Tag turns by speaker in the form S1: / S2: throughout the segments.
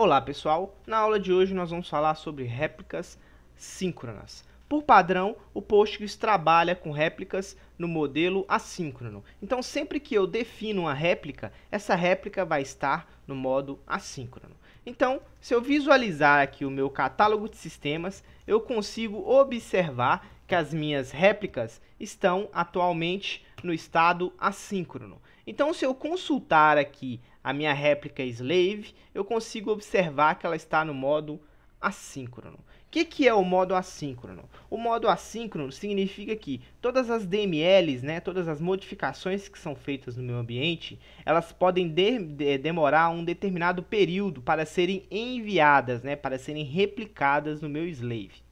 S1: Olá pessoal, na aula de hoje nós vamos falar sobre réplicas síncronas. Por padrão, o Postgres trabalha com réplicas no modelo assíncrono. Então, sempre que eu defino uma réplica, essa réplica vai estar no modo assíncrono. Então, se eu visualizar aqui o meu catálogo de sistemas, eu consigo observar que as minhas réplicas estão atualmente no estado assíncrono. Então, se eu consultar aqui a minha réplica slave, eu consigo observar que ela está no modo assíncrono. O que, que é o modo assíncrono? O modo assíncrono significa que todas as DMLs, né, todas as modificações que são feitas no meu ambiente, elas podem de de demorar um determinado período para serem enviadas, né, para serem replicadas no meu slave.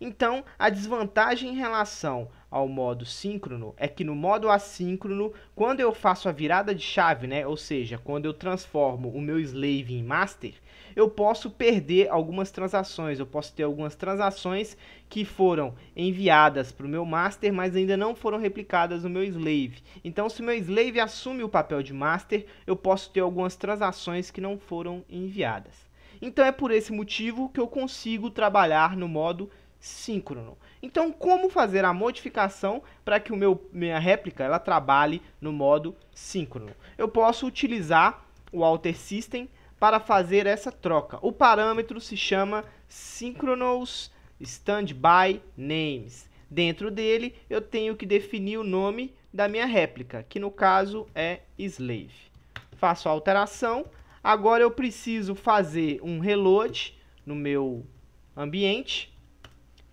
S1: Então, a desvantagem em relação ao modo síncrono é que no modo assíncrono, quando eu faço a virada de chave, né, ou seja, quando eu transformo o meu slave em master, eu posso perder algumas transações, eu posso ter algumas transações que foram enviadas para o meu master, mas ainda não foram replicadas no meu slave. Então, se o meu slave assume o papel de master, eu posso ter algumas transações que não foram enviadas. Então é por esse motivo que eu consigo trabalhar no modo síncrono. Então, como fazer a modificação para que o meu minha réplica ela trabalhe no modo síncrono? Eu posso utilizar o alter system para fazer essa troca. O parâmetro se chama synchronous standby names. Dentro dele, eu tenho que definir o nome da minha réplica, que no caso é slave. Faço a alteração. Agora eu preciso fazer um reload no meu ambiente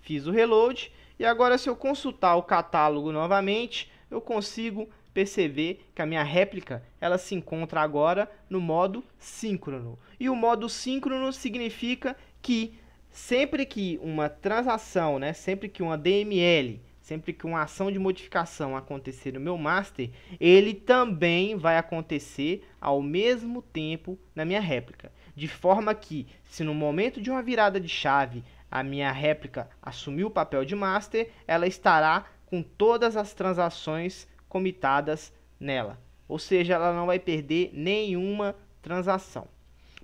S1: fiz o reload e agora se eu consultar o catálogo novamente, eu consigo perceber que a minha réplica ela se encontra agora no modo síncrono. E o modo síncrono significa que sempre que uma transação, né, sempre que uma DML, sempre que uma ação de modificação acontecer no meu master, ele também vai acontecer ao mesmo tempo na minha réplica. De forma que, se no momento de uma virada de chave a minha réplica assumiu o papel de master, ela estará com todas as transações comitadas nela. Ou seja, ela não vai perder nenhuma transação.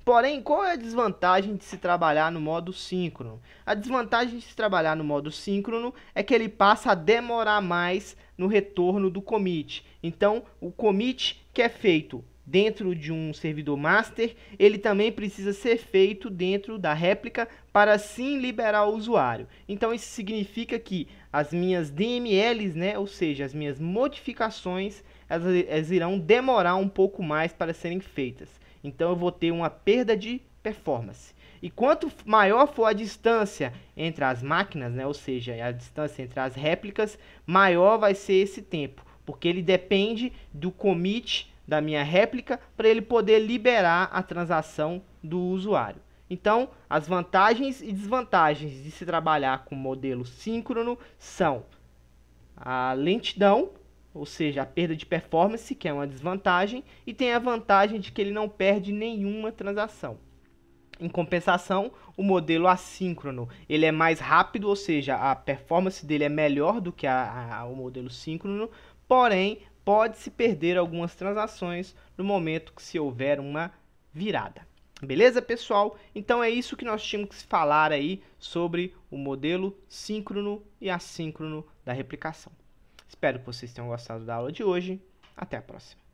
S1: Porém, qual é a desvantagem de se trabalhar no modo síncrono? A desvantagem de se trabalhar no modo síncrono é que ele passa a demorar mais no retorno do commit. Então, o commit que é feito dentro de um servidor master, ele também precisa ser feito dentro da réplica para sim liberar o usuário. Então isso significa que as minhas DMLs, né, ou seja, as minhas modificações, elas, elas irão demorar um pouco mais para serem feitas. Então eu vou ter uma perda de performance. E quanto maior for a distância entre as máquinas, né, ou seja, a distância entre as réplicas, maior vai ser esse tempo, porque ele depende do commit da minha réplica para ele poder liberar a transação do usuário. Então, as vantagens e desvantagens de se trabalhar com modelo síncrono são a lentidão, ou seja, a perda de performance, que é uma desvantagem, e tem a vantagem de que ele não perde nenhuma transação. Em compensação, o modelo assíncrono ele é mais rápido, ou seja, a performance dele é melhor do que a, a, o modelo síncrono, porém pode-se perder algumas transações no momento que se houver uma virada. Beleza, pessoal? Então é isso que nós tínhamos que falar aí sobre o modelo síncrono e assíncrono da replicação. Espero que vocês tenham gostado da aula de hoje. Até a próxima.